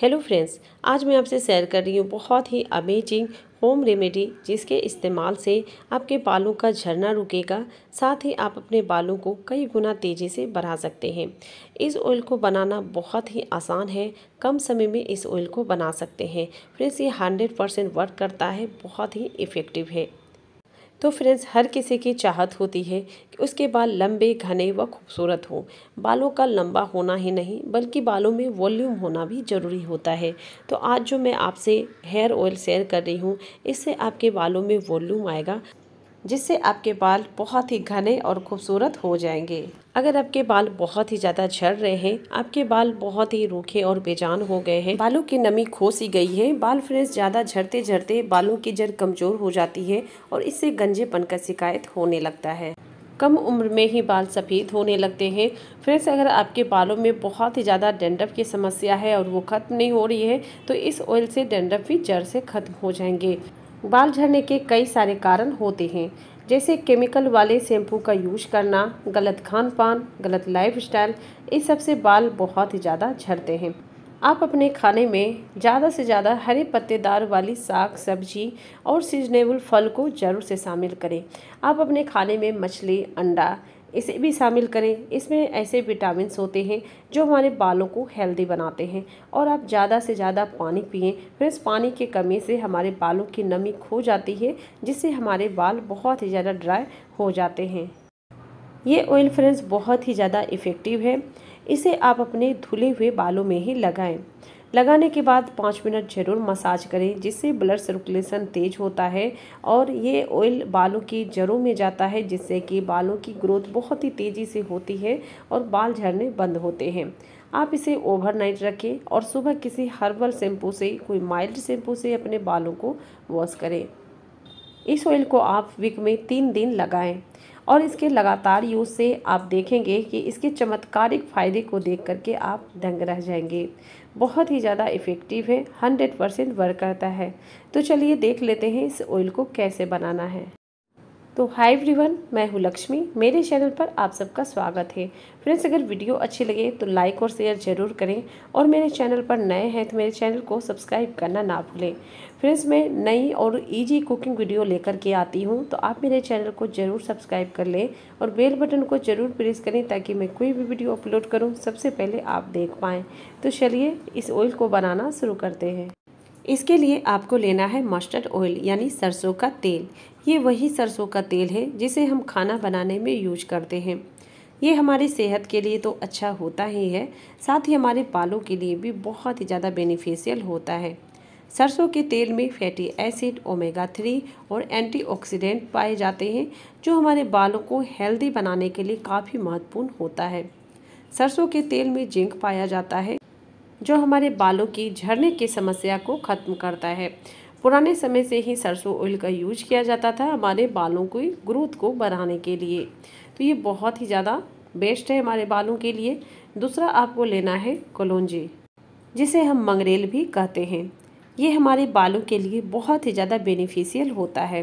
hello friends आज मैं आपसे शेयर कर रही हूँ बहुत ही अमेजिंग होम रेमेडी जिसके इस्तेमाल से आपके बालों का झरना रुकेगा साथ ही आप अपने बालों को कई गुना तेज़ी से बढ़ा सकते हैं इस ऑयल को बनाना बहुत ही आसान है कम समय में इस ऑयल को बना सकते हैं फ्रेंड्स ये हंड्रेड परसेंट वर्क करता है बहुत ही इफ़ेक्टिव है तो फ्रेंड्स हर किसी की चाहत होती है कि उसके बाल लंबे घने व खूबसूरत हों बालों का लंबा होना ही नहीं बल्कि बालों में वॉल्यूम होना भी ज़रूरी होता है तो आज जो मैं आपसे हेयर ऑयल शेयर कर रही हूँ इससे आपके बालों में वॉल्यूम आएगा जिससे आपके बाल बहुत ही घने और खूबसूरत हो जाएंगे अगर आपके बाल बहुत ही ज़्यादा झड़ रहे हैं आपके बाल बहुत ही रूखे और बेजान हो गए हैं बालों की नमी खो सी गई है बाल फ्रेश ज़्यादा झड़ते झड़ते बालों की जड़ कमज़ोर हो जाती है और इससे गंजेपन का शिकायत होने लगता है कम उम्र में ही बाल सफ़ेद होने लगते हैं फ्रेंड्स अगर आपके बालों में बहुत ही ज़्यादा डेंडप की समस्या है और वो ख़त्म नहीं हो रही है तो इस ऑयल से डेंडप भी जड़ से ख़त्म हो जाएंगे बाल झड़ने के कई सारे कारण होते हैं जैसे केमिकल वाले शैम्पू का यूज करना गलत खान पान गलत लाइफ स्टाइल इस सबसे बाल बहुत ही ज़्यादा झड़ते हैं आप अपने खाने में ज़्यादा से ज़्यादा हरे पत्तेदार वाली साग सब्जी और सीजनेबल फल को ज़रूर से शामिल करें आप अपने खाने में मछली अंडा इसे भी शामिल करें इसमें ऐसे विटामिन होते हैं जो हमारे बालों को हेल्दी बनाते हैं और आप ज़्यादा से ज़्यादा पानी फिर फ्रेंड्स पानी की कमी से हमारे बालों की नमी खो जाती है जिससे हमारे बाल बहुत ही ज़्यादा ड्राई हो जाते हैं ये ऑयल फ्रेंड्स बहुत ही ज़्यादा इफ़ेक्टिव है इसे आप अपने धुले हुए बालों में ही लगाएं लगाने के बाद पाँच मिनट ज़रूर मसाज करें जिससे ब्लड सर्कुलेशन तेज़ होता है और ये ऑयल बालों की जड़ों में जाता है जिससे कि बालों की ग्रोथ बहुत ही तेज़ी से होती है और बाल झड़ने बंद होते हैं आप इसे ओवरनाइट रखें और सुबह किसी हर्बल शैम्पू से कोई माइल्ड शैम्पू से अपने बालों को वॉश करें इस ऑयल को आप वीक में तीन दिन लगाएं और इसके लगातार यूज़ से आप देखेंगे कि इसके चमत्कारिक फ़ायदे को देख करके आप दंग रह जाएंगे बहुत ही ज़्यादा इफ़ेक्टिव है हंड्रेड परसेंट वर्क करता है तो चलिए देख लेते हैं इस ऑयल को कैसे बनाना है तो हाय एवरीवन मैं हूँ लक्ष्मी मेरे चैनल पर आप सबका स्वागत है फ्रेंड्स अगर वीडियो अच्छी लगे तो लाइक और शेयर ज़रूर करें और मेरे चैनल पर नए हैं तो मेरे चैनल को सब्सक्राइब करना ना भूलें फ्रेंड्स मैं नई और इजी कुकिंग वीडियो लेकर के आती हूँ तो आप मेरे चैनल को ज़रूर सब्सक्राइब कर लें और बेल बटन को ज़रूर प्रेस करें ताकि मैं कोई भी वीडियो अपलोड करूँ सबसे पहले आप देख पाएँ तो चलिए इस ऑयल को बनाना शुरू करते हैं इसके लिए आपको लेना है मस्टर्ड ऑयल यानी सरसों का तेल ये वही सरसों का तेल है जिसे हम खाना बनाने में यूज करते हैं ये हमारी सेहत के लिए तो अच्छा होता ही है साथ ही हमारे बालों के लिए भी बहुत ही ज़्यादा बेनिफिशियल होता है सरसों के तेल में फैटी एसिड ओमेगा थ्री और एंटीऑक्सीडेंट पाए जाते हैं जो हमारे बालों को हेल्दी बनाने के लिए काफ़ी महत्वपूर्ण होता है सरसों के तेल में जिंक पाया जाता है जो हमारे बालों की झड़ने की समस्या को ख़त्म करता है पुराने समय से ही सरसों ऑयल का यूज किया जाता था हमारे बालों की ग्रोथ को बढ़ाने के लिए तो ये बहुत ही ज़्यादा बेस्ट है हमारे बालों के लिए दूसरा आपको लेना है कलोंजी जिसे हम मंगरेल भी कहते हैं ये हमारे बालों के लिए बहुत ही ज़्यादा बेनिफिशियल होता है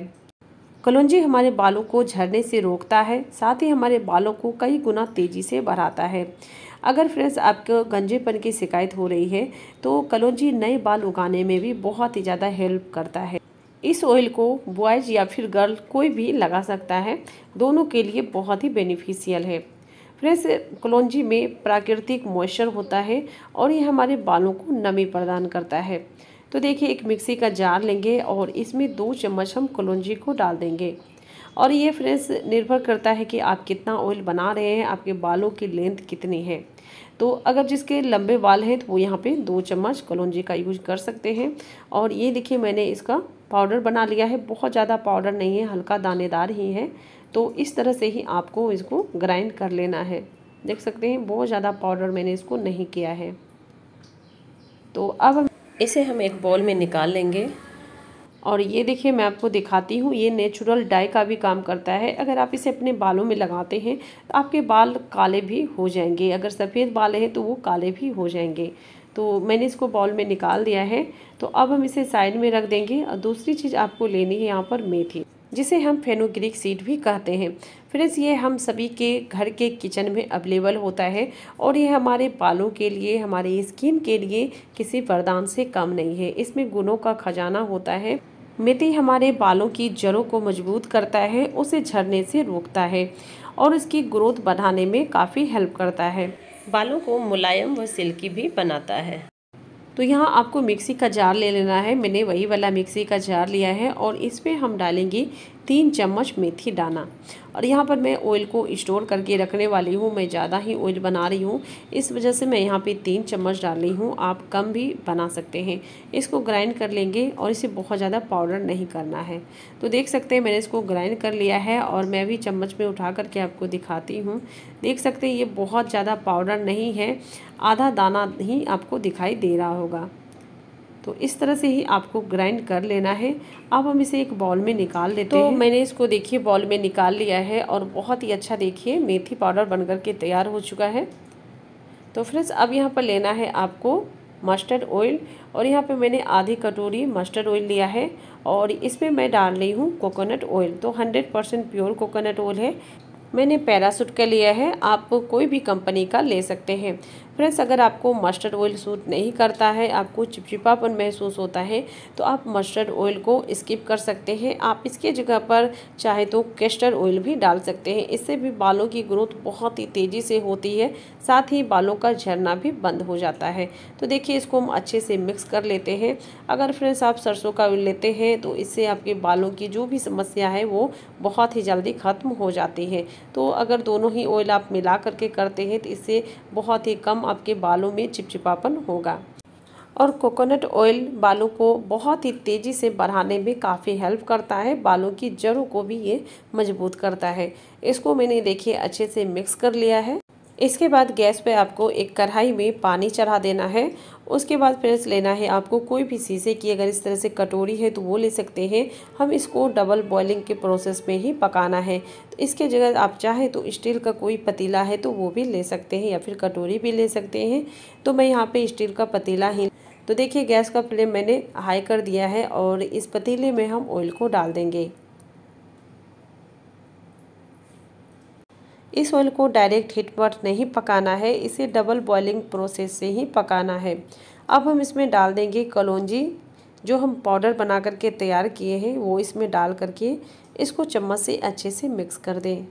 कलौंजी हमारे बालों को झड़ने से रोकता है साथ ही हमारे बालों को कई गुना तेज़ी से बढ़ाता है अगर फ्रेंड्स आपको गंजेपन की शिकायत हो रही है तो कलौजी नए बाल उगाने में भी बहुत ही ज़्यादा हेल्प करता है इस ऑयल को बॉयज या फिर गर्ल कोई भी लगा सकता है दोनों के लिए बहुत ही बेनिफिशियल है फ्रेंड्स कलौजी में प्राकृतिक मॉइस्चर होता है और ये हमारे बालों को नमी प्रदान करता है तो देखिए एक मिक्सी का जार लेंगे और इसमें दो चम्मच हम कलौजी को डाल देंगे और ये फ्रेंड्स निर्भर करता है कि आप कितना ऑयल बना रहे हैं आपके बालों की लेंथ कितनी है तो अगर जिसके लंबे बाल हैं तो वो यहाँ पे दो चम्मच कलौजी का यूज कर सकते हैं और ये देखिए मैंने इसका पाउडर बना लिया है बहुत ज़्यादा पाउडर नहीं है हल्का दानेदार ही है तो इस तरह से ही आपको इसको ग्राइंड कर लेना है देख सकते हैं बहुत ज़्यादा पाउडर मैंने इसको नहीं किया है तो अब इसे हम एक बॉल में निकाल लेंगे और ये देखिए मैं आपको दिखाती हूँ ये नेचुरल डाई का भी काम करता है अगर आप इसे अपने बालों में लगाते हैं तो आपके बाल काले भी हो जाएंगे अगर सफ़ेद बाल हैं तो वो काले भी हो जाएंगे तो मैंने इसको बॉल में निकाल दिया है तो अब हम इसे साइड में रख देंगे और दूसरी चीज़ आपको लेनी है यहाँ पर मेथी जिसे हम फेनोग्रिक सीड भी कहते हैं फ्रेंड्स ये हम सभी के घर के किचन में अवेलेबल होता है और ये हमारे बालों के लिए हमारे स्किन के लिए किसी वरदान से कम नहीं है इसमें गुणों का खजाना होता है मेथी हमारे बालों की जड़ों को मजबूत करता है उसे झड़ने से रोकता है और इसकी ग्रोथ बढ़ाने में काफ़ी हेल्प करता है बालों को मुलायम व सिल्की भी बनाता है तो यहाँ आपको मिक्सी का जार ले लेना है मैंने वही वाला मिक्सी का जार लिया है और इस पर हम डालेंगे तीन चम्मच मेथी डाना और यहाँ पर मैं ऑयल को स्टोर करके रखने वाली हूँ मैं ज़्यादा ही ऑयल बना रही हूँ इस वजह से मैं यहाँ पे तीन चम्मच डाल रही हूँ आप कम भी बना सकते हैं इसको ग्राइंड कर लेंगे और इसे बहुत ज़्यादा पाउडर नहीं करना है तो देख सकते हैं मैंने इसको ग्राइंड कर लिया है और मैं भी चम्मच में उठा करके आपको दिखाती हूँ देख सकते हैं ये बहुत ज़्यादा पाउडर नहीं है आधा दाना ही आपको दिखाई दे रहा होगा तो इस तरह से ही आपको ग्राइंड कर लेना है अब हम इसे एक बॉल में निकाल लेते तो हैं मैंने इसको देखिए बॉल में निकाल लिया है और बहुत ही अच्छा देखिए मेथी पाउडर बन कर के तैयार हो चुका है तो फ्रेंड्स अब यहाँ पर लेना है आपको मस्टर्ड ऑयल और यहाँ पे मैंने आधी कटोरी मस्टर्ड ऑयल लिया है और इसमें मैं डाल रही हूँ कोकोनट ऑयल तो 100 परसेंट प्योर कोकोनट ऑयल है मैंने पैरासूट का लिया है आप कोई भी कंपनी का ले सकते हैं फ्रेंड्स अगर आपको मस्टर्ड ऑयल सूट नहीं करता है आपको चिपचिपापन महसूस होता है तो आप मस्टर्ड ऑयल को स्किप कर सकते हैं आप इसके जगह पर चाहे तो कैस्टर ऑयल भी डाल सकते हैं इससे भी बालों की ग्रोथ बहुत ही तेज़ी से होती है साथ ही बालों का झरना भी बंद हो जाता है तो देखिए इसको हम अच्छे से मिक्स कर लेते हैं अगर फ्रेंड्स आप सरसों का ऑयल लेते हैं तो इससे आपके बालों की जो भी समस्या है वो बहुत ही जल्दी ख़त्म हो जाती है तो अगर दोनों ही ऑयल आप मिला करके करते हैं तो इससे बहुत ही कम आपके बालों में चिपचिपापन होगा और कोकोनट ऑयल बालों को बहुत ही तेज़ी से बढ़ाने में काफ़ी हेल्प करता है बालों की जड़ों को भी ये मजबूत करता है इसको मैंने देखिए अच्छे से मिक्स कर लिया है इसके बाद गैस पे आपको एक कढ़ाई में पानी चढ़ा देना है उसके बाद फिर लेना है आपको कोई भी शीशे की अगर इस तरह से कटोरी है तो वो ले सकते हैं हम इसको डबल बॉइलिंग के प्रोसेस में ही पकाना है तो इसके जगह आप चाहे तो स्टील का कोई पतीला है तो वो भी ले सकते हैं या फिर कटोरी भी ले सकते हैं तो मैं यहाँ पर स्टील का पतीला ही तो देखिए गैस का फ्लेम मैंने हाई कर दिया है और इस पतीले में हम ऑयल को डाल देंगे इस ऑयल को डायरेक्ट हीट पर नहीं पकाना है इसे डबल बॉयलिंग प्रोसेस से ही पकाना है अब हम इसमें डाल देंगे कलौजी जो हम पाउडर बना करके तैयार किए हैं वो इसमें डाल करके इसको चम्मच से अच्छे से मिक्स कर दें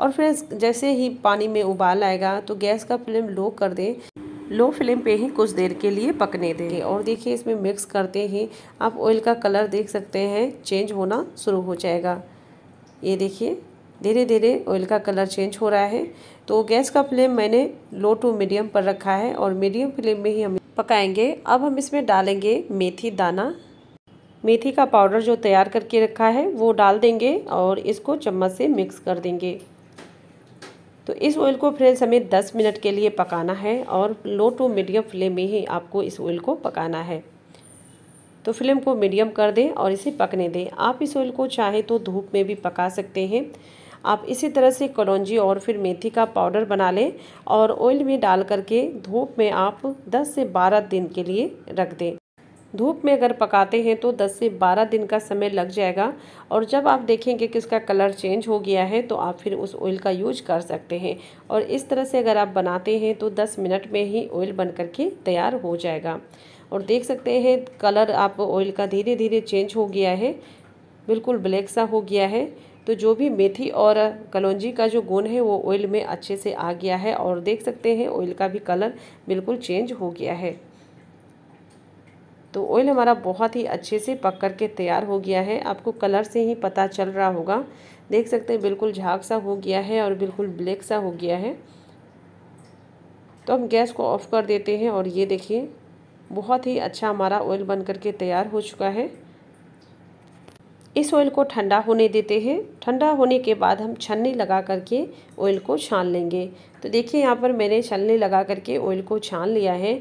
और फिर जैसे ही पानी में उबाल आएगा तो गैस का फ्लेम लो कर दें लो फ्लेम पे ही कुछ देर के लिए पकने दें और देखिए इसमें मिक्स करते ही आप ऑयल का कलर देख सकते हैं चेंज होना शुरू हो जाएगा ये देखिए धीरे धीरे ऑयल का कलर चेंज हो रहा है तो गैस का फ्लेम मैंने लो टू मीडियम पर रखा है और मीडियम फ्लेम में ही हम पकाएंगे अब हम इसमें डालेंगे मेथी दाना मेथी का पाउडर जो तैयार करके रखा है वो डाल देंगे और इसको चम्मच से मिक्स कर देंगे तो इस ऑयल को फ्रेंड्स हमें 10 मिनट के लिए पकाना है और लो टू मीडियम फ्लेम में ही आपको इस ऑयल को पकाना है तो फ्लेम को मीडियम कर दें और इसे पकने दें आप इस ऑयल को चाहे तो धूप में भी पका सकते हैं आप इसी तरह से कलौजी और फिर मेथी का पाउडर बना लें और ऑयल में डाल करके धूप में आप 10 से 12 दिन के लिए रख दें धूप में अगर पकाते हैं तो 10 से 12 दिन का समय लग जाएगा और जब आप देखेंगे कि इसका कलर चेंज हो गया है तो आप फिर उस ऑयल का यूज कर सकते हैं और इस तरह से अगर आप बनाते हैं तो 10 मिनट में ही ऑयल बन करके तैयार हो जाएगा और देख सकते हैं कलर आप ऑयल का धीरे धीरे चेंज हो गया है बिल्कुल ब्लैक सा हो गया है तो जो भी मेथी और कलौजी का जो गुण है वो ऑयल में अच्छे से आ गया है और देख सकते हैं ऑयल का भी कलर बिल्कुल चेंज हो गया है तो ऑयल हमारा बहुत ही अच्छे से पक कर के तैयार हो गया है आपको कलर से ही पता चल रहा होगा देख सकते हैं बिल्कुल झाग सा हो गया है और बिल्कुल ब्लैक सा हो गया है तो हम गैस को ऑफ़ कर देते हैं और ये देखिए बहुत ही अच्छा हमारा ऑयल बन करके तैयार हो चुका है इस ऑयल को ठंडा होने देते हैं ठंडा होने के बाद हम छन्नी लगा करके ऑयल को छान लेंगे तो देखिए यहाँ पर मैंने छन्नी लगा करके ऑयल को छान लिया है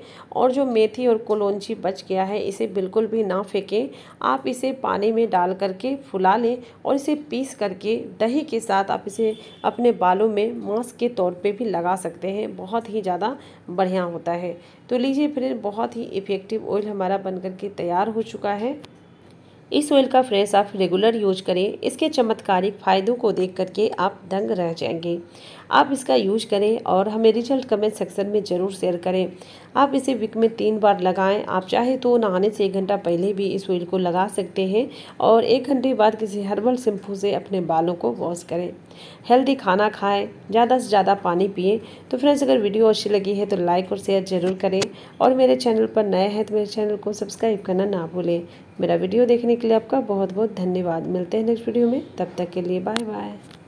और जो मेथी और कोलोंची बच गया है इसे बिल्कुल भी ना फेंकें आप इसे पानी में डाल करके फुला लें और इसे पीस करके दही के साथ आप इसे अपने बालों में मास्क के तौर पे भी लगा सकते हैं बहुत ही ज़्यादा बढ़िया होता है तो लीजिए फिर बहुत ही इफ़ेक्टिव ऑयल हमारा बन करके तैयार हो चुका है इस ऑयल का फ्रेश आप रेगुलर यूज करें इसके चमत्कारिक फ़ायदों को देख करके आप दंग रह जाएंगे आप इसका यूज करें और हमें रिजल्ट कमेंट सेक्शन में ज़रूर शेयर करें आप इसे वीक में तीन बार लगाएं आप चाहे तो नहाने से एक घंटा पहले भी इस ऑयल को लगा सकते हैं और एक घंटे बाद किसी हर्बल शैम्पू से अपने बालों को वॉश करें हेल्दी खाना खाएं ज़्यादा से ज़्यादा पानी पिए तो फ्रेंड्स अगर वीडियो अच्छी लगी है तो लाइक और शेयर ज़रूर करें और मेरे चैनल पर नए हैं तो मेरे चैनल को सब्सक्राइब करना ना भूलें मेरा वीडियो देखने के लिए आपका बहुत बहुत धन्यवाद मिलते हैं नेक्स्ट वीडियो में तब तक के लिए बाय बाय